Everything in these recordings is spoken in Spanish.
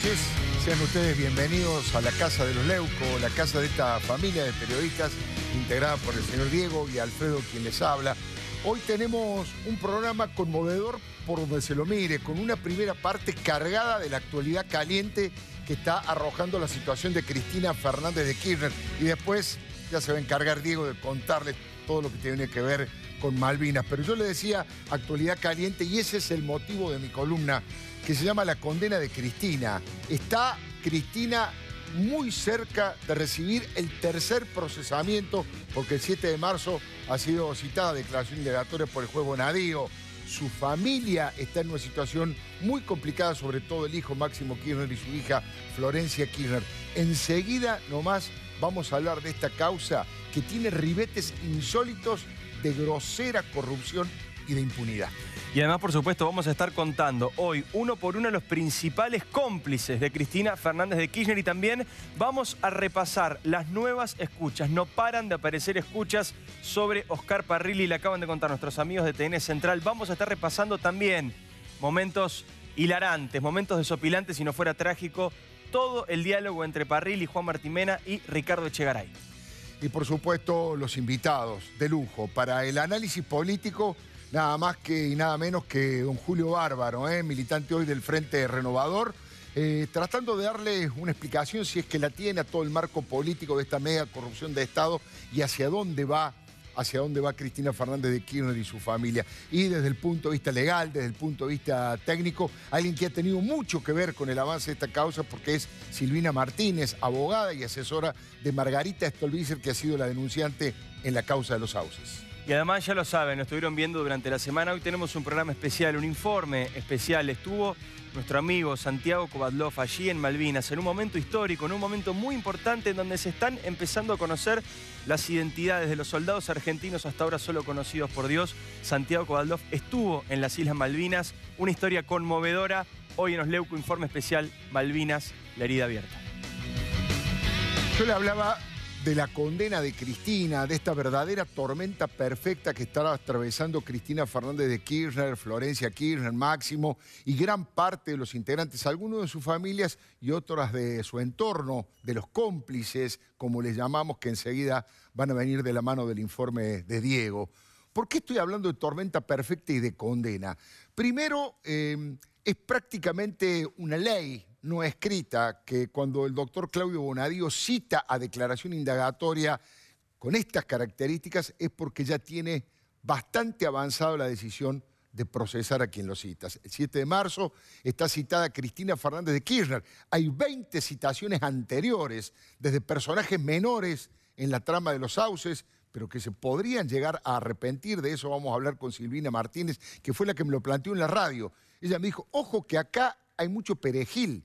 noches, sean ustedes bienvenidos a la Casa de los Leuco, la casa de esta familia de periodistas integrada por el señor Diego y Alfredo quien les habla. Hoy tenemos un programa conmovedor por donde se lo mire, con una primera parte cargada de la actualidad caliente que está arrojando la situación de Cristina Fernández de Kirchner. Y después ya se va a encargar Diego de contarles todo lo que tiene que ver con Malvinas. Pero yo le decía actualidad caliente y ese es el motivo de mi columna que se llama La condena de Cristina. Está Cristina muy cerca de recibir el tercer procesamiento, porque el 7 de marzo ha sido citada declaración indagatoria por el juego Bonadío. Su familia está en una situación muy complicada, sobre todo el hijo Máximo Kirchner y su hija Florencia Kirchner. Enseguida nomás vamos a hablar de esta causa que tiene ribetes insólitos de grosera corrupción y de impunidad. Y además, por supuesto, vamos a estar contando hoy uno por uno los principales cómplices de Cristina Fernández de Kirchner y también vamos a repasar las nuevas escuchas. No paran de aparecer escuchas sobre Oscar Parrilli, le acaban de contar nuestros amigos de TN Central. Vamos a estar repasando también momentos hilarantes, momentos desopilantes, si no fuera trágico, todo el diálogo entre Parrilli, Juan Martimena y Ricardo Echegaray. Y por supuesto, los invitados de lujo para el análisis político nada más que y nada menos que don Julio Bárbaro, ¿eh? militante hoy del Frente Renovador, eh, tratando de darle una explicación, si es que la tiene, a todo el marco político de esta mega corrupción de Estado y hacia dónde va hacia dónde va Cristina Fernández de Kirchner y su familia. Y desde el punto de vista legal, desde el punto de vista técnico, alguien que ha tenido mucho que ver con el avance de esta causa porque es Silvina Martínez, abogada y asesora de Margarita Stolbizer, que ha sido la denunciante en la causa de los sauces. Y además ya lo saben, nos estuvieron viendo durante la semana. Hoy tenemos un programa especial, un informe especial. Estuvo nuestro amigo Santiago Kovadlov allí en Malvinas, en un momento histórico, en un momento muy importante en donde se están empezando a conocer las identidades de los soldados argentinos hasta ahora solo conocidos por Dios. Santiago Kovadlov estuvo en las Islas Malvinas, una historia conmovedora. Hoy en Osleuco, informe especial Malvinas, la herida abierta. Yo le hablaba de la condena de Cristina, de esta verdadera tormenta perfecta que está atravesando Cristina Fernández de Kirchner, Florencia Kirchner, Máximo y gran parte de los integrantes, algunos de sus familias y otras de su entorno, de los cómplices, como les llamamos, que enseguida van a venir de la mano del informe de Diego. ¿Por qué estoy hablando de tormenta perfecta y de condena? Primero, eh, es prácticamente una ley no escrita, que cuando el doctor Claudio Bonadío cita a declaración indagatoria con estas características es porque ya tiene bastante avanzada la decisión de procesar a quien lo cita. El 7 de marzo está citada Cristina Fernández de Kirchner. Hay 20 citaciones anteriores, desde personajes menores en la trama de los sauces, pero que se podrían llegar a arrepentir. De eso vamos a hablar con Silvina Martínez, que fue la que me lo planteó en la radio. Ella me dijo, ojo que acá hay mucho perejil,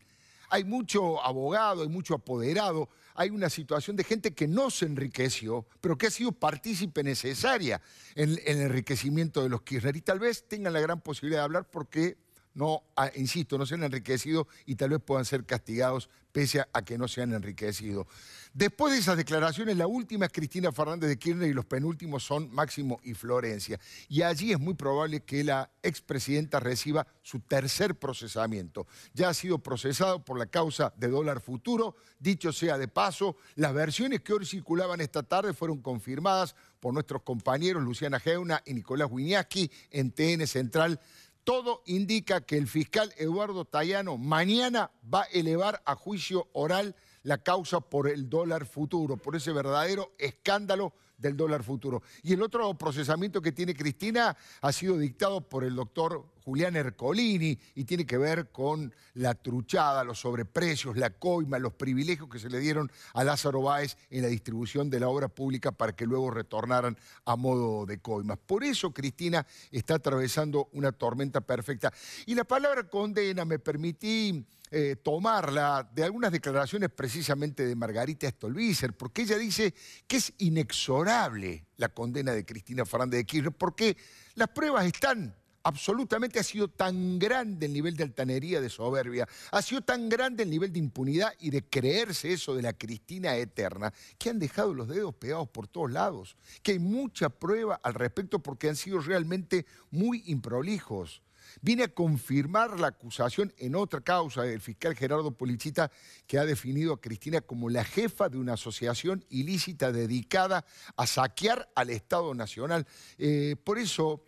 hay mucho abogado, hay mucho apoderado, hay una situación de gente que no se enriqueció, pero que ha sido partícipe necesaria en, el enriquecimiento de los kirchner. Y tal vez tengan la gran posibilidad de hablar porque no, insisto, no se han enriquecido y tal vez puedan ser castigados pese a, que no se han enriquecido Después de esas declaraciones, la última es Cristina Fernández de Kirchner y los penúltimos son Máximo y Florencia. Y allí es muy probable que la expresidenta reciba su tercer procesamiento. Ya ha sido procesado por la causa de dólar futuro. Dicho sea de paso, las versiones que hoy circulaban esta tarde fueron confirmadas por nuestros compañeros Luciana Geuna y Nicolás Wiñaski en TN Central todo indica que el fiscal Eduardo Tayano mañana va a elevar a juicio oral la causa por el dólar futuro, por ese verdadero escándalo del dólar futuro. Y el otro procesamiento que tiene Cristina ha sido dictado por el doctor Julián Ercolini y tiene que ver con la truchada, los sobreprecios, la coima, los privilegios que se le dieron a Lázaro Báez en la distribución de la obra pública para que luego retornaran a modo de coimas. Por eso Cristina está atravesando una tormenta perfecta. Y la palabra condena me permití... Eh, tomarla de algunas declaraciones precisamente de Margarita Stolbizer, porque ella dice que es inexorable la condena de Cristina Fernández de Kirchner, porque las pruebas están absolutamente ha sido tan grande el nivel de altanería, de soberbia, ha sido tan grande el nivel de impunidad y de creerse eso de la Cristina eterna, que han dejado los dedos pegados por todos lados, que hay mucha prueba al respecto porque han sido realmente muy improlijos. Viene a confirmar la acusación en otra causa del fiscal Gerardo Polichita, que ha definido a Cristina como la jefa de una asociación ilícita dedicada a saquear al Estado Nacional. Eh, por eso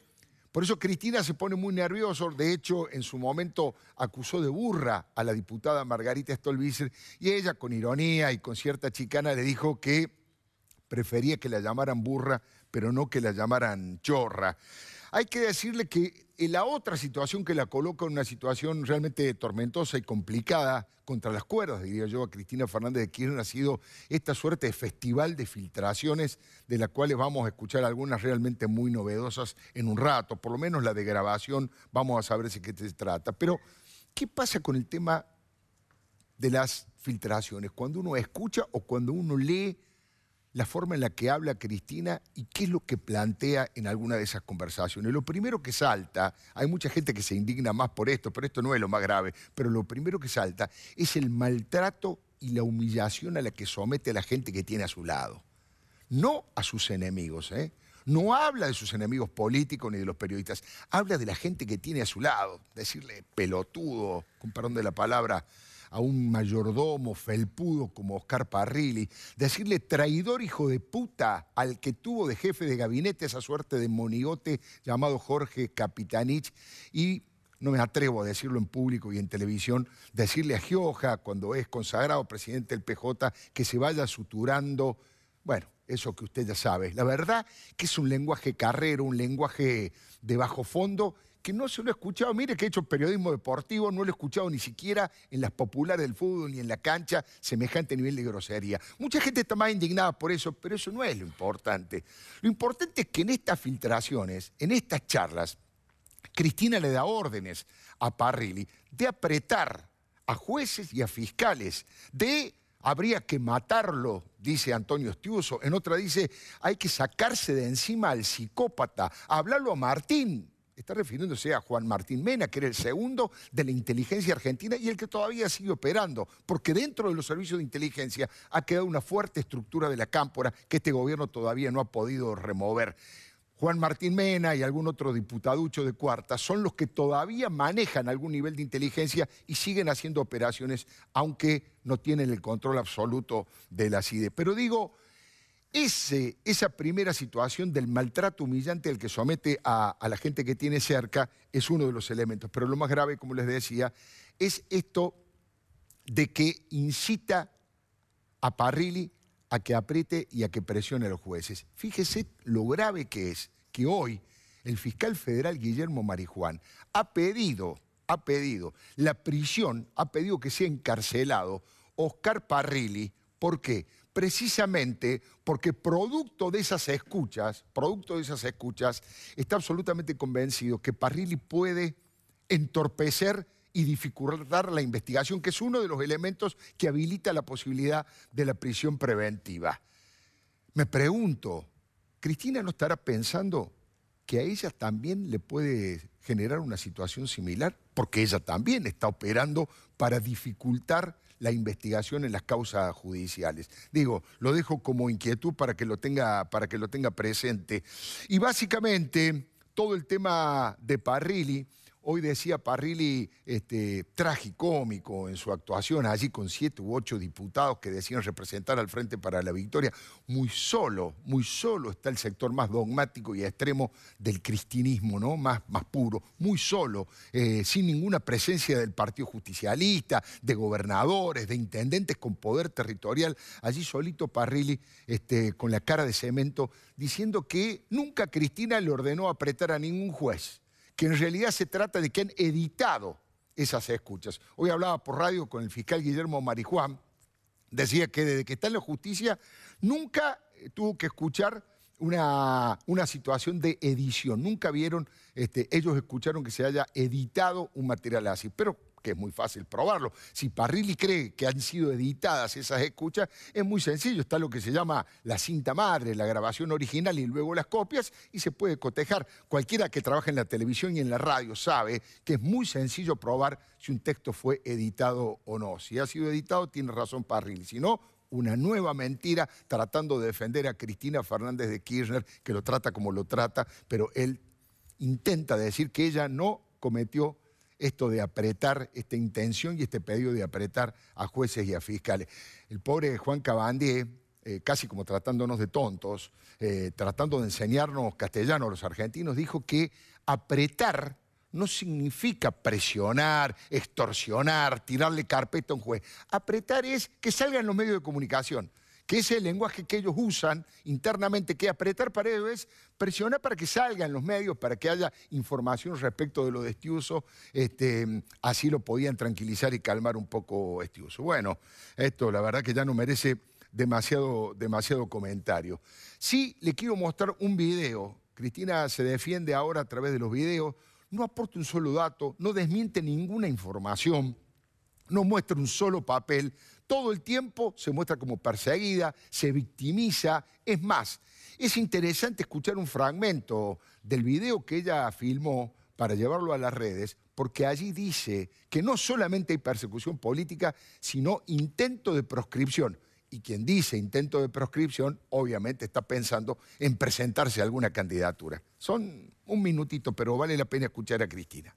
por eso Cristina se pone muy nervioso, de hecho en su momento acusó de burra a la diputada Margarita Stolbizer y ella con ironía y con cierta chicana le dijo que prefería que la llamaran burra, pero no que la llamaran chorra. Hay que decirle que eh, la otra situación que la coloca en una situación realmente tormentosa y complicada contra las cuerdas, diría yo, a Cristina Fernández de Kirchner ha sido esta suerte de festival de filtraciones de las cuales vamos a escuchar algunas realmente muy novedosas en un rato, por lo menos la de grabación, vamos a saber de qué se trata. Pero, ¿qué pasa con el tema de las filtraciones? Cuando uno escucha o cuando uno lee la forma en la que habla Cristina y qué es lo que plantea en alguna de esas conversaciones. Lo primero que salta, hay mucha gente que se indigna más por esto, pero esto no es lo más grave, pero lo primero que salta es el maltrato y la humillación a la que somete a la gente que tiene a su lado. No a sus enemigos, ¿eh? No habla de sus enemigos políticos ni de los periodistas, habla de la gente que tiene a su lado. Decirle pelotudo, con perdón de la palabra, a un mayordomo felpudo como Oscar Parrilli, decirle traidor hijo de puta al que tuvo de jefe de gabinete esa suerte de monigote llamado Jorge Capitanich y no me atrevo a decirlo en público y en televisión, decirle a Gioja, cuando es consagrado presidente del PJ, que se vaya suturando, bueno, eso que usted ya sabe. La verdad que es un lenguaje carrero, un lenguaje de bajo fondo que no se lo he escuchado. Mire que he hecho periodismo deportivo, no lo he escuchado ni siquiera en las populares del fútbol ni en la cancha, semejante nivel de grosería. Mucha gente está más indignada por eso, pero eso no es lo importante. Lo importante es que en estas filtraciones, en estas charlas, Cristina le da órdenes a Parrilli de apretar a jueces y a fiscales, de habría que matarlo, dice Antonio Estiuso, en otra dice hay que sacarse de encima al psicópata, hablarlo a Martín, está refiriéndose a Juan Martín Mena, que era el segundo de la inteligencia argentina y el que todavía sigue operando, porque dentro de los servicios de inteligencia ha quedado una fuerte estructura de la cámpora que este gobierno todavía no ha podido remover. Juan Martín Mena y algún otro diputaducho de cuarta son los que todavía manejan algún nivel de inteligencia y siguen haciendo operaciones, aunque no tienen el control absoluto de la CIDE. Pero digo, esa primera situación del maltrato humillante al que somete a, la gente que tiene cerca es uno de los elementos. Pero lo más grave, como les decía, es esto de que incita a Parrilli a que apriete y a que presione a los jueces. Fíjese lo grave que es que hoy el fiscal federal Guillermo Marijuán ha pedido, ha pedido, la prisión ha pedido que sea encarcelado Oscar Parrilli. ¿Por qué? precisamente porque producto de esas escuchas, producto de esas escuchas, está absolutamente convencido que Parrilli puede entorpecer y dificultar la investigación, que es uno de los elementos que habilita la posibilidad de la prisión preventiva. Me pregunto, ¿Cristina no estará pensando que a ella también le puede generar una situación similar? Porque ella también está operando para dificultar la investigación en las causas judiciales. Digo, lo dejo como inquietud para que lo tenga, para que lo tenga presente. Y básicamente todo el tema de Parrilli Hoy decía Parrilli, este, tragicómico en su actuación, allí con siete u ocho diputados que decían representar al Frente para la Victoria. Muy solo, muy solo está el sector más dogmático y extremo del cristinismo, ¿no? Más, más puro, muy solo, eh, sin ninguna presencia del Partido Justicialista, de gobernadores, de intendentes con poder territorial. Allí solito Parrilli, este, con la cara de cemento, diciendo que nunca Cristina le ordenó apretar a ningún juez que en realidad se trata de que han editado esas escuchas. Hoy hablaba por radio con el fiscal Guillermo Marijuán, decía que desde que está en la justicia nunca eh, tuvo que escuchar una, una situación de edición, nunca vieron, este, ellos escucharon que se haya editado un material así, pero que es muy fácil probarlo. Si Parrilli cree que han sido editadas esas escuchas, es muy sencillo. Está lo que se llama la cinta madre, la grabación original y luego las copias, y se puede cotejar. Cualquiera que trabaja en la televisión y en la radio sabe que es muy sencillo probar si un texto fue editado o no. Si ha sido editado, tiene razón Parrilli. Si no, una nueva mentira tratando de defender a Cristina Fernández de Kirchner, que lo trata como lo trata, pero él intenta decir que ella no cometió esto de apretar, esta intención y este pedido de apretar a jueces y a fiscales. El pobre Juan Cabandier, eh, casi como tratándonos de tontos, eh, tratando de enseñarnos castellano a los argentinos, dijo que apretar no significa presionar, extorsionar, tirarle carpeta a un juez. Apretar es que salgan los medios de comunicación que es el lenguaje que ellos usan internamente, que apretar paredes, presionar para que salgan los medios, para que haya información respecto de lo de este así lo podían tranquilizar y calmar un poco este uso. Bueno, esto la verdad que ya no merece demasiado, demasiado comentario. Sí, le quiero mostrar un video. Cristina se defiende ahora a través de los videos, no aporta un solo dato, no desmiente ninguna información, no muestra un solo papel, todo el tiempo se muestra como perseguida, se victimiza. Es más, es interesante escuchar un fragmento del video que ella filmó para llevarlo a las redes, porque allí dice que no solamente hay persecución política, sino intento de proscripción. Y quien dice intento de proscripción, obviamente está pensando en presentarse a alguna candidatura. Son un minutito, pero vale la pena escuchar a Cristina.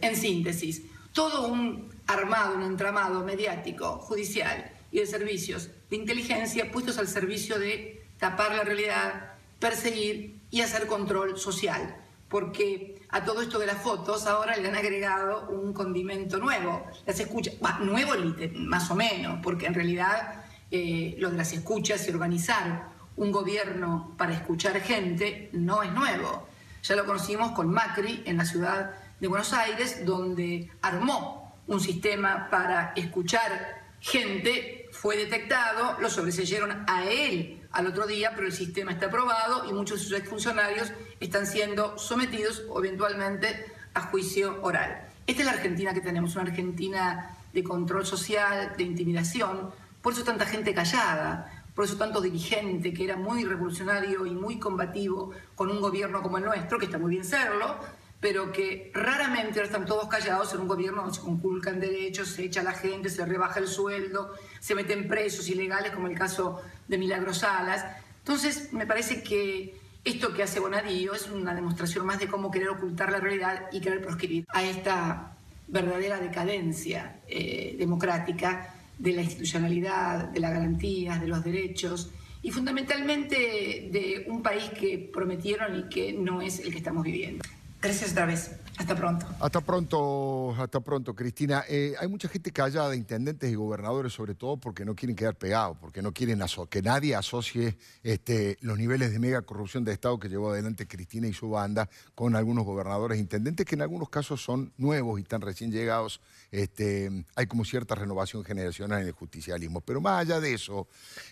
En síntesis, todo un armado, un entramado mediático, judicial y de servicios de inteligencia puestos al servicio de tapar la realidad, perseguir y hacer control social. Porque a todo esto de las fotos ahora le han agregado un condimento nuevo. Las escuchas, bah, nuevo más o menos, porque en realidad eh, lo de las escuchas y organizar un gobierno para escuchar gente no es nuevo. Ya lo conocimos con Macri en la ciudad de Buenos Aires, donde armó un sistema para escuchar gente, fue detectado, lo sobreseyeron a él al otro día, pero el sistema está aprobado y muchos de sus exfuncionarios están siendo sometidos eventualmente a juicio oral. Esta es la Argentina que tenemos, una Argentina de control social, de intimidación, por eso tanta gente callada, por eso tanto dirigente que era muy revolucionario y muy combativo con un gobierno como el nuestro, que está muy bien serlo, pero que raramente ahora están todos callados en un gobierno donde se conculcan derechos, se echa a la gente, se rebaja el sueldo, se meten presos ilegales, como el caso de Milagros Salas. Entonces, me parece que esto que hace Bonadío es una demostración más de cómo querer ocultar la realidad y querer proscribir a esta verdadera decadencia eh, democrática de la institucionalidad, de las garantías, de los derechos y fundamentalmente de un país que prometieron y que no es el que estamos viviendo. Gracias otra vez. Hasta pronto. Hasta pronto, hasta pronto, Cristina. Eh, hay mucha gente callada, intendentes y gobernadores, sobre todo porque no quieren quedar pegados, porque no quieren que nadie asocie este, los niveles de mega corrupción de Estado que llevó adelante Cristina y su banda con algunos gobernadores intendentes que en algunos casos son nuevos y están recién llegados. Este, hay como cierta renovación generacional en el justicialismo. Pero más allá de eso,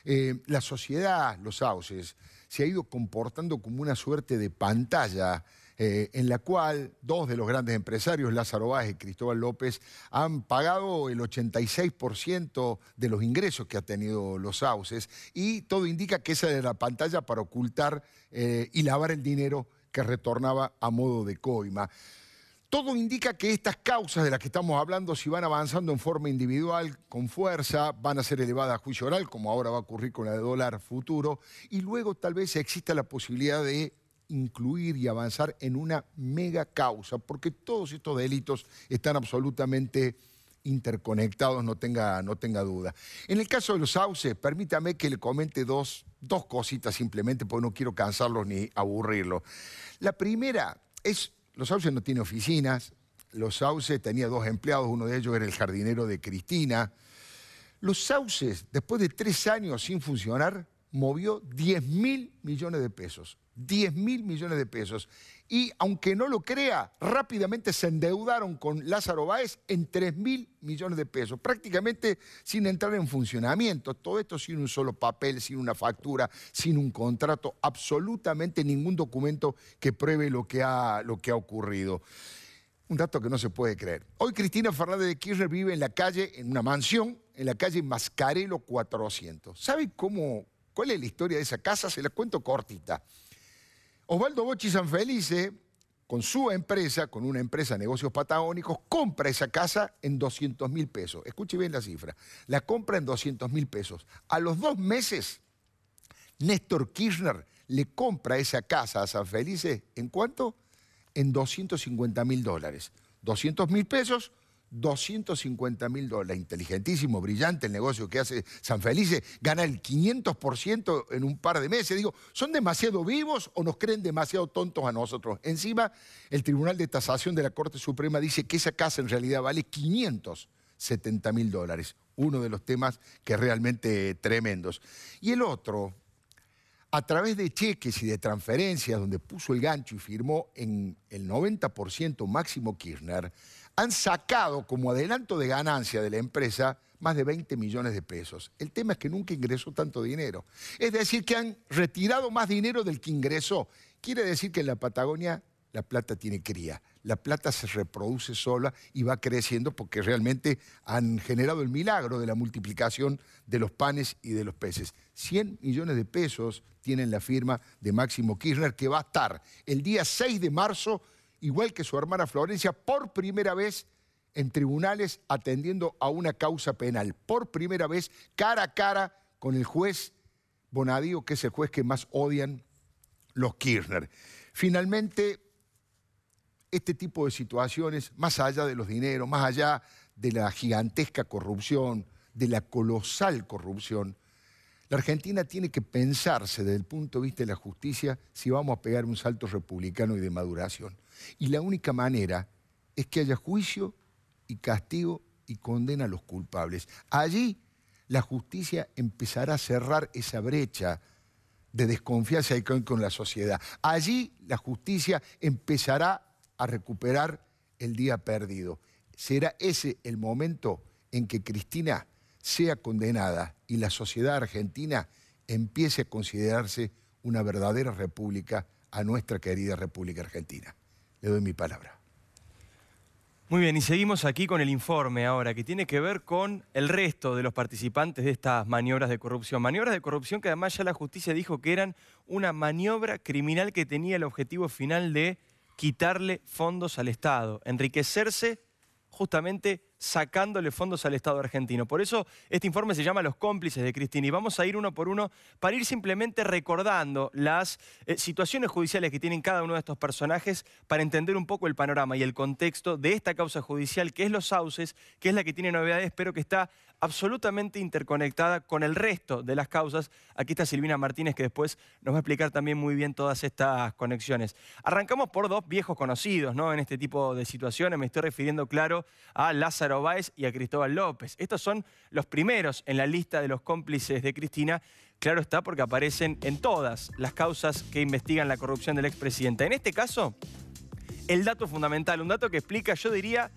eh, la sociedad, los sauces, se ha ido comportando como una suerte de pantalla eh, en la cual dos de los grandes empresarios, Lázaro Báez y Cristóbal López, han pagado el 86% de los ingresos que ha tenido los sauces y todo indica que esa era la pantalla para ocultar eh, y lavar el dinero que retornaba a modo de coima. Todo indica que estas causas de las que estamos hablando, si van avanzando en forma individual, con fuerza, van a ser elevadas a juicio oral, como ahora va a ocurrir con la de dólar futuro, y luego tal vez exista la posibilidad de incluir y avanzar en una mega causa, porque todos estos delitos están absolutamente interconectados, no tenga, no tenga duda. En el caso de los sauces, permítame que le comente dos, cositas simplemente, porque no quiero cansarlos ni aburrirlos. La primera es, los sauces no tienen oficinas, los sauces tenía dos empleados, uno de ellos era el jardinero de Cristina. Los sauces, después de tres años sin funcionar, movió 10 mil millones de pesos. 10 mil millones de pesos. Y aunque no lo crea, rápidamente se endeudaron con Lázaro Báez en 3 mil millones de pesos, prácticamente sin entrar en funcionamiento. Todo esto sin un solo papel, sin una factura, sin un contrato, absolutamente ningún documento que pruebe lo que ha, lo que ha ocurrido. Un dato que no se puede creer. Hoy Cristina Fernández de Kirchner vive en la calle, en una mansión, en la calle Mascarelo 400. ¿Sabe cómo, ¿Cuál es la historia de esa casa? Se la cuento cortita. Osvaldo Bochi Sanfelice, con su empresa, con una empresa de negocios patagónicos, compra esa casa en 200 mil pesos. Escuche bien la cifra. La compra en 200 mil pesos. A los dos meses, Néstor Kirchner le compra esa casa a Sanfelice, ¿en cuánto? En 250 mil dólares. 200 mil pesos, 250 mil dólares. Inteligentísimo, brillante el negocio que hace San Felice. Gana el 500% en un par de meses. Digo, ¿son demasiado vivos o nos creen demasiado tontos a nosotros? Encima, el Tribunal de Tasación de la Corte Suprema dice que esa casa en realidad vale 570 mil dólares. Uno de los temas que realmente tremendos. Y el otro, a través de cheques y de transferencias, donde puso el gancho y firmó en el 90% Máximo Kirchner, han sacado como adelanto de ganancia de la empresa más de 20 millones de pesos. El tema es que nunca ingresó tanto dinero. Es decir, que han retirado más dinero del que ingresó. Quiere decir que en la Patagonia la plata tiene cría. La plata se reproduce sola y va creciendo porque realmente han generado el milagro de la multiplicación de los panes y de los peces. 100 millones de pesos tienen la firma de Máximo Kirchner que va a estar el día 6 de marzo igual que su hermana Florencia, por primera vez en tribunales atendiendo a una causa penal. Por primera vez, cara a cara con el juez Bonadío, que es el juez que más odian los Kirchner. Finalmente, este tipo de situaciones, más allá de los dineros, más allá de la gigantesca corrupción, de la colosal corrupción, la Argentina tiene que pensarse desde el punto de vista de la justicia si vamos a pegar un salto republicano y de maduración. Y la única manera es que haya juicio y castigo y condena a los culpables. Allí la justicia empezará a cerrar esa brecha de desconfianza que hay con la sociedad. Allí la justicia empezará a recuperar el día perdido. Será ese el momento en que Cristina sea condenada y la sociedad argentina empiece a considerarse una verdadera república a nuestra querida República Argentina. Le doy mi palabra. Muy bien, y seguimos aquí con el informe ahora, que tiene que ver con el resto de los participantes de estas maniobras de corrupción. Maniobras de corrupción que además ya la justicia dijo que eran una maniobra criminal que tenía el objetivo final de quitarle fondos al Estado, enriquecerse justamente sacándole fondos al Estado argentino. Por eso este informe se llama Los cómplices de Cristina y vamos a ir uno por uno para ir simplemente recordando las eh, situaciones judiciales que tienen cada uno de estos personajes para entender un poco el panorama y el contexto de esta causa judicial que es los sauces, que es la que tiene novedades pero que está absolutamente interconectada con el resto de las causas. Aquí está Silvina Martínez que después nos va a explicar también muy bien todas estas conexiones. Arrancamos por dos viejos conocidos ¿no? en este tipo de situaciones. Me estoy refiriendo, claro, a Lázaro Báez y a Cristóbal López. Estos son los primeros en la lista de los cómplices de Cristina. Claro está porque aparecen en todas las causas que investigan la corrupción del expresidente. En este caso, el dato fundamental, un dato que explica, yo diría,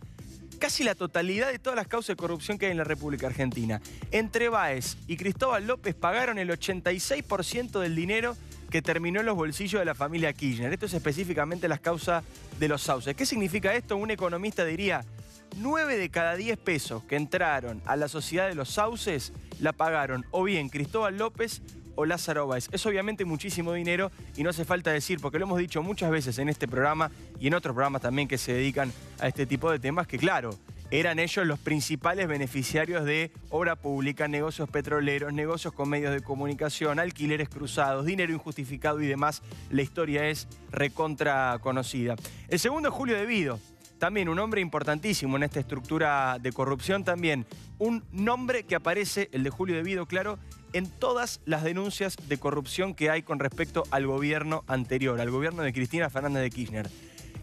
casi la totalidad de todas las causas de corrupción que hay en la República Argentina. Entre Báez y Cristóbal López pagaron el 86% del dinero que terminó en los bolsillos de la familia Kirchner. Esto es específicamente las causas de los sauces. ¿Qué significa esto? Un economista diría, 9 de cada 10 pesos que entraron a la sociedad de los sauces la pagaron o bien Cristóbal López o Lázaro Báez. Es obviamente muchísimo dinero y no hace falta decir, porque lo hemos dicho muchas veces en este programa y en otros programas también que se dedican a este tipo de temas, que claro, eran ellos los principales beneficiarios de obra pública, negocios petroleros, negocios con medios de comunicación, alquileres cruzados, dinero injustificado y demás. La historia es recontra conocida. El segundo de Julio debido también un nombre importantísimo en esta estructura de corrupción, también un nombre que aparece, el de Julio Vido, claro, en todas las denuncias de corrupción que hay con respecto al gobierno anterior, al gobierno de Cristina Fernández de Kirchner.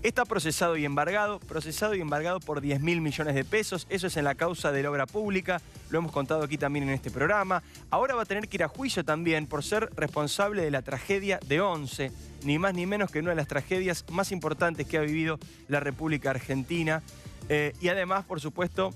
Está procesado y embargado, procesado y embargado por 10 mil millones de pesos. Eso es en la causa de la obra pública, lo hemos contado aquí también en este programa. Ahora va a tener que ir a juicio también por ser responsable de la tragedia de 11, ni más ni menos que una de las tragedias más importantes que ha vivido la República Argentina. Eh, y además, por supuesto,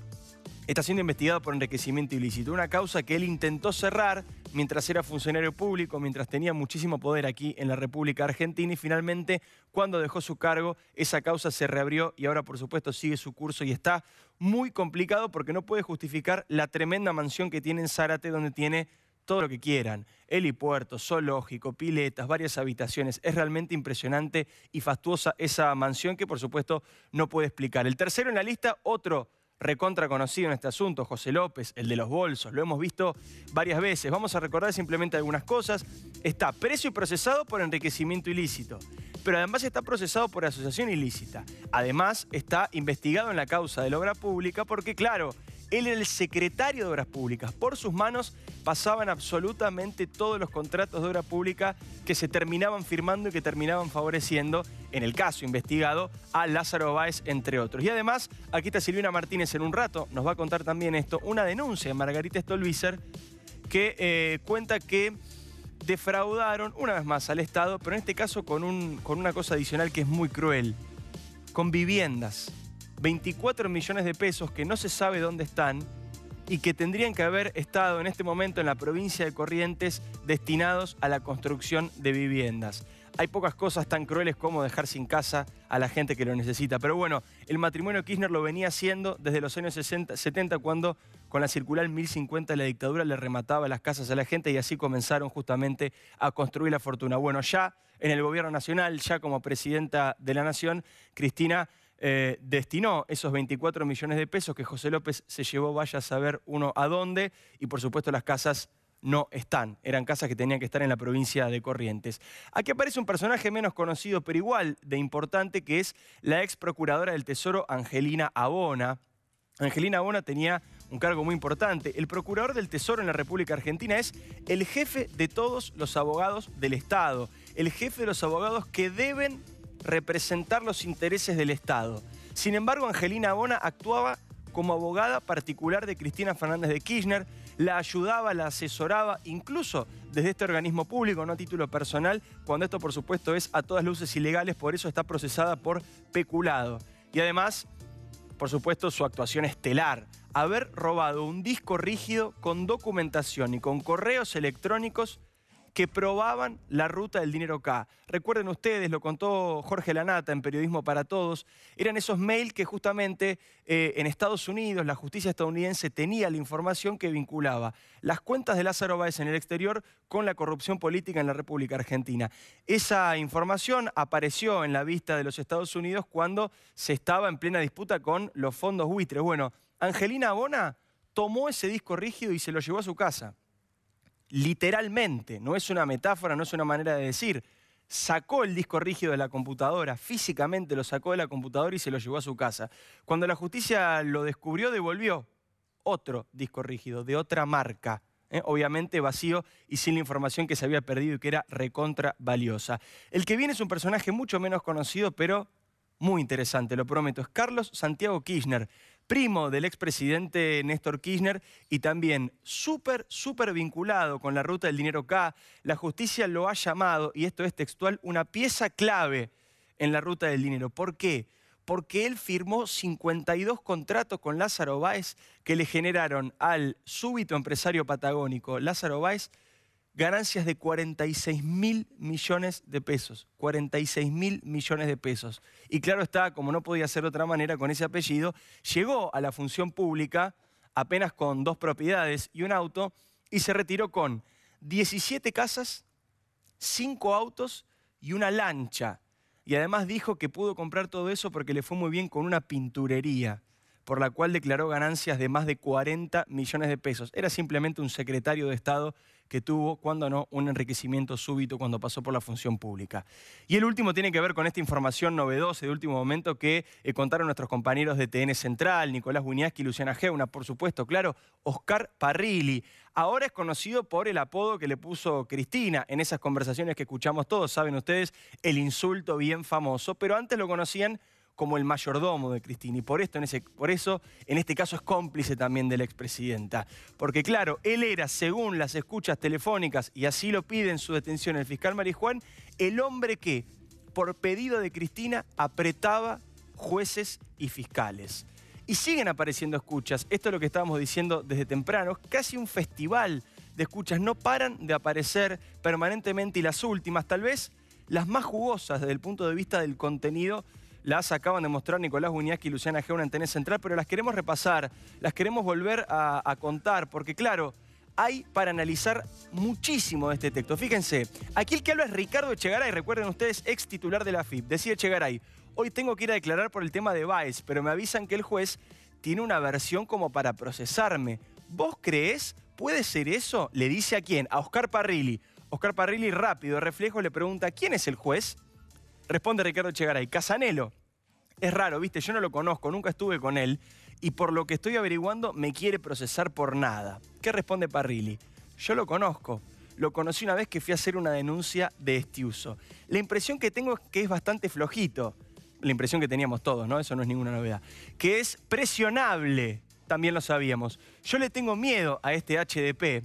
Está siendo investigado por enriquecimiento ilícito, una causa que él intentó cerrar mientras era funcionario público, mientras tenía muchísimo poder aquí en la República Argentina y finalmente cuando dejó su cargo esa causa se reabrió y ahora por supuesto sigue su curso y está muy complicado porque no puede justificar la tremenda mansión que tiene en Zárate donde tiene todo lo que quieran. Helipuerto, zoológico, piletas, varias habitaciones. Es realmente impresionante y fastuosa esa mansión que por supuesto no puede explicar. El tercero en la lista, otro recontra conocido en este asunto, José López, el de los bolsos, lo hemos visto varias veces. Vamos a recordar simplemente algunas cosas. Está preso y procesado por enriquecimiento ilícito, pero además está procesado por asociación ilícita. Además está investigado en la causa de la obra pública porque, claro, él era el secretario de Obras Públicas. Por sus manos pasaban absolutamente todos los contratos de obra pública que se terminaban firmando y que terminaban favoreciendo, en el caso investigado, a Lázaro Báez, entre otros. Y además, aquí está Silvina Martínez en un rato, nos va a contar también esto, una denuncia de Margarita Stolbizer que eh, cuenta que defraudaron una vez más al Estado, pero en este caso con, un, con una cosa adicional que es muy cruel, con viviendas. 24 millones de pesos que no se sabe dónde están y que tendrían que haber estado en este momento en la provincia de Corrientes destinados a la construcción de viviendas. Hay pocas cosas tan crueles como dejar sin casa a la gente que lo necesita. Pero bueno, el matrimonio Kirchner lo venía haciendo desde los años 60, 70 cuando con la circular 1050 la dictadura le remataba las casas a la gente y así comenzaron justamente a construir la fortuna. Bueno, ya en el gobierno nacional, ya como presidenta de la nación, Cristina eh, destinó esos 24 millones de pesos que José López se llevó, vaya a saber uno a dónde, y por supuesto las casas no están, eran casas que tenían que estar en la provincia de Corrientes. Aquí aparece un personaje menos conocido, pero igual de importante, que es la ex procuradora del Tesoro, Angelina Abona. Angelina Abona tenía un cargo muy importante. El procurador del Tesoro en la República Argentina es el jefe de todos los abogados del Estado, el jefe de los abogados que deben representar los intereses del Estado. Sin embargo, Angelina Bona actuaba como abogada particular de Cristina Fernández de Kirchner, la ayudaba, la asesoraba, incluso desde este organismo público, no a título personal, cuando esto por supuesto es a todas luces ilegales, por eso está procesada por peculado. Y además, por supuesto, su actuación estelar, haber robado un disco rígido con documentación y con correos electrónicos que probaban la ruta del dinero K. Recuerden ustedes, lo contó Jorge Lanata en Periodismo para Todos, eran esos mails que justamente eh, en Estados Unidos la justicia estadounidense tenía la información que vinculaba las cuentas de Lázaro Báez en el exterior con la corrupción política en la República Argentina. Esa información apareció en la vista de los Estados Unidos cuando se estaba en plena disputa con los fondos buitres. Bueno, Angelina Bona tomó ese disco rígido y se lo llevó a su casa literalmente, no es una metáfora, no es una manera de decir, sacó el disco rígido de la computadora, físicamente lo sacó de la computadora y se lo llevó a su casa. Cuando la justicia lo descubrió, devolvió otro disco rígido, de otra marca. ¿eh? Obviamente vacío y sin la información que se había perdido y que era recontra valiosa. El que viene es un personaje mucho menos conocido, pero muy interesante, lo prometo. Es Carlos Santiago Kirchner, primo del expresidente Néstor Kirchner y también súper, súper vinculado con la ruta del dinero K. La justicia lo ha llamado, y esto es textual, una pieza clave en la ruta del dinero. ¿Por qué? Porque él firmó 52 contratos con Lázaro Báez que le generaron al súbito empresario patagónico Lázaro Báez ganancias de 46 mil millones de pesos. 46 mil millones de pesos. Y claro está, como no podía ser de otra manera con ese apellido, llegó a la función pública apenas con dos propiedades y un auto y se retiró con 17 casas, 5 autos y una lancha. Y además dijo que pudo comprar todo eso porque le fue muy bien con una pinturería por la cual declaró ganancias de más de 40 millones de pesos. Era simplemente un secretario de Estado que tuvo, cuando no, un enriquecimiento súbito cuando pasó por la función pública. Y el último tiene que ver con esta información novedosa de último momento que eh, contaron nuestros compañeros de TN Central, Nicolás Buñazqui y Luciana Geuna, por supuesto, claro, Oscar Parrilli. Ahora es conocido por el apodo que le puso Cristina en esas conversaciones que escuchamos todos, saben ustedes, el insulto bien famoso, pero antes lo conocían como el mayordomo de Cristina. Y por, esto, en ese, por eso, en este caso, es cómplice también de la expresidenta. Porque claro, él era, según las escuchas telefónicas, y así lo pide en su detención el fiscal Marijuán, el hombre que, por pedido de Cristina, apretaba jueces y fiscales. Y siguen apareciendo escuchas. Esto es lo que estábamos diciendo desde temprano. casi un festival de escuchas. No paran de aparecer permanentemente y las últimas, tal vez las más jugosas desde el punto de vista del contenido las acaban de mostrar Nicolás Buñac y Luciana Geuna en Tenés Central, pero las queremos repasar, las queremos volver a, contar, porque claro, hay para analizar muchísimo de este texto. Fíjense, aquí el que habla es Ricardo Echegaray, recuerden ustedes, ex titular de la FIP. Decía Echegaray, hoy tengo que ir a declarar por el tema de Baez, pero me avisan que el juez tiene una versión como para procesarme. ¿Vos crees ¿Puede ser eso? Le dice a quién, a Oscar Parrilli. Oscar Parrilli rápido, reflejo, le pregunta, ¿quién es el juez? Responde Ricardo Chegaray, Casanelo. Es raro, viste, yo no lo conozco, nunca estuve con él y por lo que estoy averiguando me quiere procesar por nada. ¿Qué responde Parrilli? Yo lo conozco. Lo conocí una vez que fui a hacer una denuncia de este uso. La impresión que tengo es que es bastante flojito. La impresión que teníamos todos, ¿no? Eso no es ninguna novedad. Que es presionable. También lo sabíamos. Yo le tengo miedo a este HDP,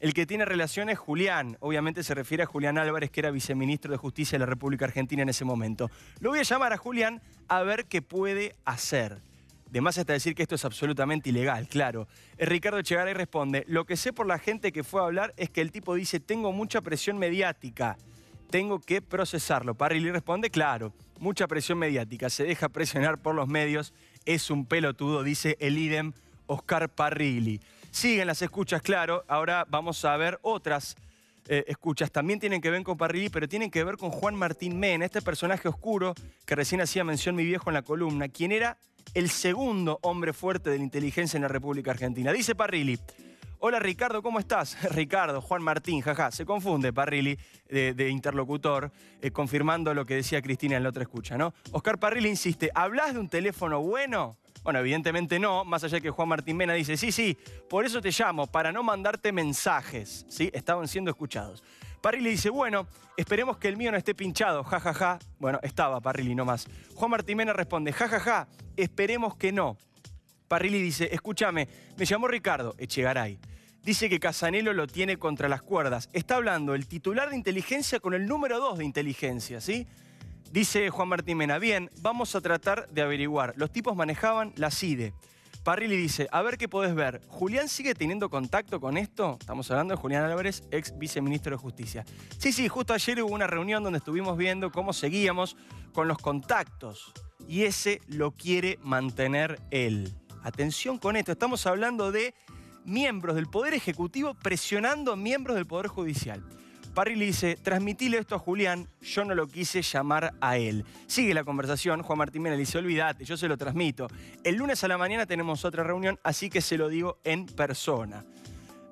el que tiene relaciones, Julián. Obviamente se refiere a Julián Álvarez, que era viceministro de Justicia de la República Argentina en ese momento. Lo voy a llamar a Julián a ver qué puede hacer. De más hasta decir que esto es absolutamente ilegal, claro. Eh, Ricardo Echegaray responde, lo que sé por la gente que fue a hablar es que el tipo dice, tengo mucha presión mediática, tengo que procesarlo. Parrilli responde, claro, mucha presión mediática, se deja presionar por los medios, es un pelotudo, dice el IDEM Oscar Parrilli. Siguen las escuchas, claro. Ahora vamos a ver otras eh, escuchas. También tienen que ver con Parrilli, pero tienen que ver con Juan Martín Mena, este personaje oscuro que recién hacía mención mi viejo en la columna, quien era el segundo hombre fuerte de la inteligencia en la República Argentina. Dice Parrilli. Hola Ricardo, ¿cómo estás? Ricardo, Juan Martín, jaja, se confunde Parrilli de, interlocutor, eh, confirmando lo que decía Cristina en la otra escucha, ¿no? Oscar Parrilli insiste, ¿hablas de un teléfono bueno? Bueno, evidentemente no, más allá que Juan Martín Mena dice, sí, sí, por eso te llamo, para no mandarte mensajes, ¿sí? Estaban siendo escuchados. Parrilli dice, bueno, esperemos que el mío no esté pinchado, jajaja. Ja, ja. Bueno, estaba Parrilli más. Juan Martín Mena responde, jajaja, ja, esperemos que no. Parrilli dice, escúchame, me llamó Ricardo Echegaray. Dice que Casanelo lo tiene contra las cuerdas. Está hablando el titular de inteligencia con el número dos de inteligencia, ¿sí? Dice Juan Martín Mena, bien, vamos a tratar de averiguar. Los tipos manejaban la CIDE. Parrilli dice, a ver qué podés ver. ¿Julián sigue teniendo contacto con esto? Estamos hablando de Julián Álvarez, ex viceministro de Justicia. Sí, sí, justo ayer hubo una reunión donde estuvimos viendo cómo seguíamos con los contactos. Y ese lo quiere mantener él. Atención con esto, estamos hablando de miembros del Poder Ejecutivo presionando a miembros del Poder Judicial. Parrilli dice, transmitile esto a Julián, yo no lo quise llamar a él. Sigue la conversación, Juan Martín Mena dice, olvídate, yo se lo transmito. El lunes a la mañana tenemos otra reunión, así que se lo digo en persona.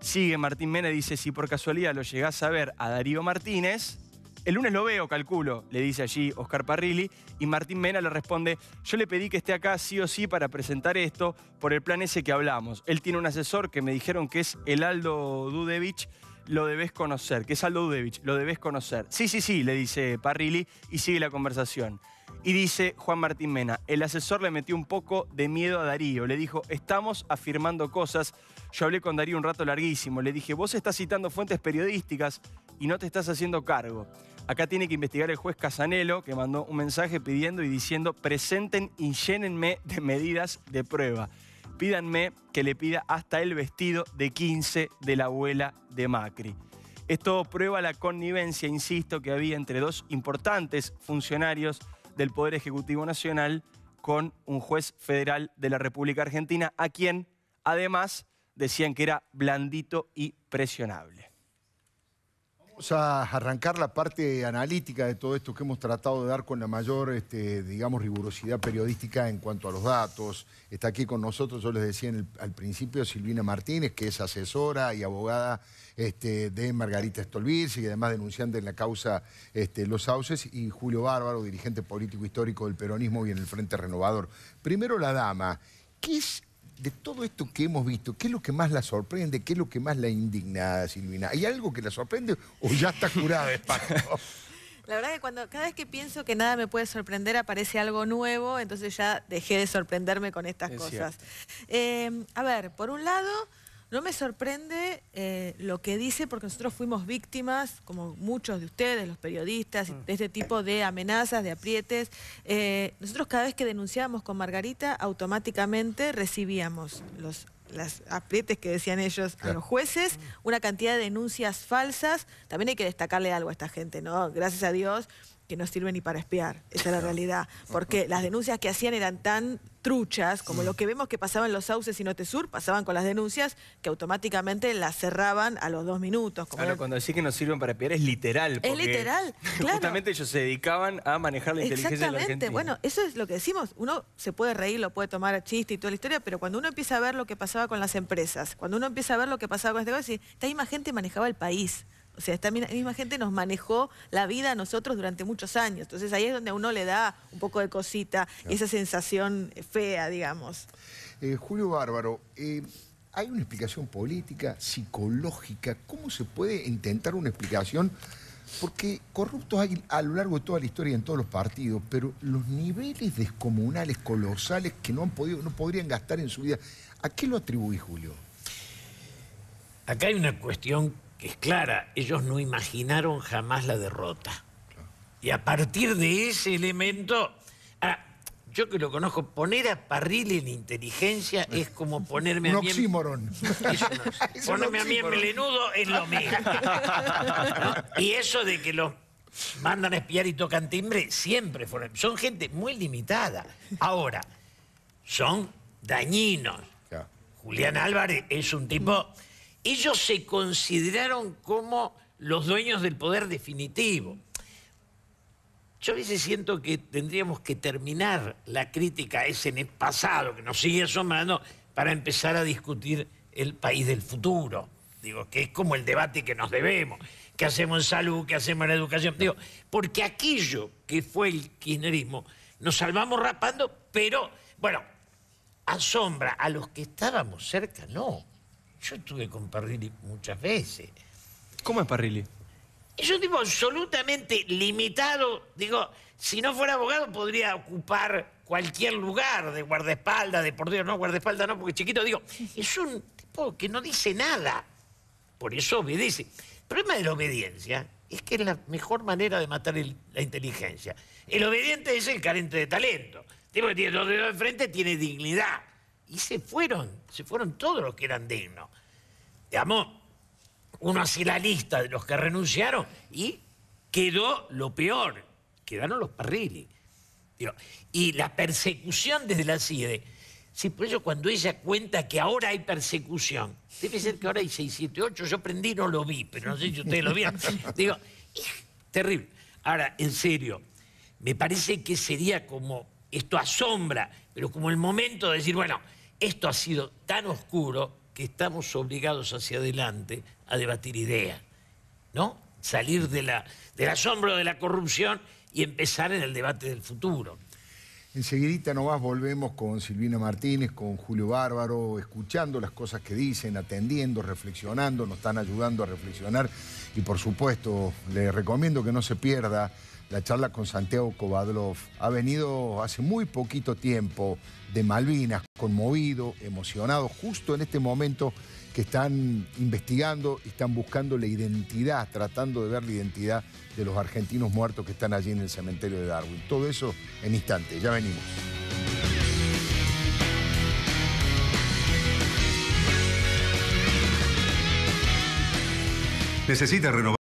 Sigue Martín Mena dice, si por casualidad lo llegás a ver a Darío Martínez, el lunes lo veo, calculo, le dice allí Oscar Parrilli, y Martín Mena le responde, yo le pedí que esté acá sí o sí para presentar esto por el plan ese que hablamos. Él tiene un asesor que me dijeron que es el Aldo Dudevich, lo debes conocer, que es Aldo Udevich, lo debes conocer. Sí, sí, sí, le dice Parrilli y sigue la conversación. Y dice Juan Martín Mena, el asesor le metió un poco de miedo a Darío, le dijo, estamos afirmando cosas. Yo hablé con Darío un rato larguísimo, le dije, vos estás citando fuentes periodísticas y no te estás haciendo cargo. Acá tiene que investigar el juez Casanelo, que mandó un mensaje pidiendo y diciendo, presenten y llénenme de medidas de prueba pídanme que le pida hasta el vestido de 15 de la abuela de Macri. Esto prueba la connivencia, insisto, que había entre dos importantes funcionarios del Poder Ejecutivo Nacional con un juez federal de la República Argentina, a quien además decían que era blandito y presionable. Vamos a arrancar la parte analítica de todo esto que hemos tratado de dar con la mayor, este, digamos, rigurosidad periodística en cuanto a los datos. Está aquí con nosotros, yo les decía al principio, Silvina Martínez, que es asesora y abogada este, de Margarita Stolbirsi y además denunciante en la causa este, Los Sauces, y Julio Bárbaro, dirigente político histórico del peronismo y en el Frente Renovador. Primero la dama. ¿Qué es de todo esto que hemos visto, ¿qué es lo que más la sorprende? ¿Qué es lo que más la indigna, Silvina? ¿Hay algo que la sorprende o ya está curada de La verdad que cuando, cada vez que pienso que nada me puede sorprender, aparece algo nuevo, entonces ya dejé de sorprenderme con estas cosas. Eh, a ver, por un lado, no me sorprende eh, lo que dice porque nosotros fuimos víctimas, como muchos de ustedes, los periodistas, mm. de este tipo de amenazas, de aprietes. Eh, nosotros cada vez que denunciábamos con Margarita, automáticamente recibíamos los las aprietes que decían ellos a los jueces, mm. una cantidad de denuncias falsas. También hay que destacarle algo a esta gente, ¿no? Gracias a Dios, que no sirve ni para espiar. Esa es la realidad. Porque las denuncias que hacían eran tan truchas, como lo que vemos que pasaba en los sauces y Sur, pasaban con las denuncias que automáticamente las cerraban a los dos minutos. claro, cuando decís que no sirven para espiar es literal. Es literal, Justamente ellos se dedicaban a manejar la inteligencia de la Bueno, eso es lo que decimos. Uno se puede reír, lo puede tomar a chiste y toda la historia, pero cuando uno empieza a ver lo que pasaba con las empresas, cuando uno empieza a ver lo que pasaba con este país, esta misma gente manejaba el país. O sea, esta misma gente nos manejó la vida a nosotros durante muchos años. Entonces ahí es donde a uno le da un poco de cosita esa sensación fea, digamos. Eh, Julio Bárbaro, eh, ¿hay una explicación política, psicológica? ¿Cómo se puede intentar una explicación? Porque corruptos hay a lo largo de toda la historia en todos los partidos, pero los niveles descomunales, colosales, que no han podido, no podrían gastar en su vida, ¿a qué lo atribuís, Julio? Acá hay una cuestión que es clara, ellos no imaginaron jamás la derrota. Y a partir de ese elemento, ah, yo que lo conozco, poner a Parril en inteligencia eh. es como ponerme a mí... ponerme a mí en melenudo es lo mío. Y eso de que los mandan a espiar y tocan timbre, siempre Son gente muy limitada. Ahora, son dañinos. Julián Álvarez es un tipo ellos se consideraron como los dueños del poder definitivo. Yo a veces siento que tendríamos que terminar la crítica a ese pasado que nos sigue asombrando para empezar a discutir el país del futuro. Digo, que es como el debate que nos debemos. ¿Qué hacemos en salud? ¿Qué hacemos en educación? Digo, porque aquello que fue el kirchnerismo, nos salvamos rapando, pero, bueno, asombra a los que estábamos cerca, no. Yo estuve con Parrilli muchas veces. ¿Cómo es Parrilli? Es un tipo absolutamente limitado. Digo, si no fuera abogado podría ocupar cualquier lugar de guardaespaldas, de por Dios, no, guardaespaldas no, porque chiquito, digo, es un tipo que no dice nada. Por eso obedece. El problema de la obediencia es que es la mejor manera de matar la inteligencia. El obediente es el carente de talento. El tipo que tiene los dedos de frente tiene dignidad. Y se fueron, se fueron todos los que eran dignos llamó uno hace la lista de los que renunciaron y quedó lo peor, quedaron los parriles. Y la persecución desde la CIDE. Sí, por eso cuando ella cuenta que ahora hay persecución, debe ser que ahora hay 8, yo prendí no lo vi, pero no sé si ustedes lo vieron. Digo, terrible. Ahora, en serio, me parece que sería como, esto asombra, pero como el momento de decir, bueno, esto ha sido tan oscuro que estamos obligados hacia adelante a debatir ideas, ¿no? Salir de la, del asombro de la corrupción y empezar en el debate del futuro. Enseguidita nomás volvemos con Silvina Martínez, con Julio Bárbaro, escuchando las cosas que dicen, atendiendo, reflexionando, nos están ayudando a reflexionar y por supuesto le recomiendo que no se pierda la charla con Santiago Kovadlov. Ha venido hace muy poquito tiempo de Malvinas, conmovido, emocionado, justo en este momento que están investigando y están buscando la identidad, tratando de ver la identidad de los argentinos muertos que están allí en el cementerio de Darwin. Todo eso en instante, ya venimos. Necesita renovar.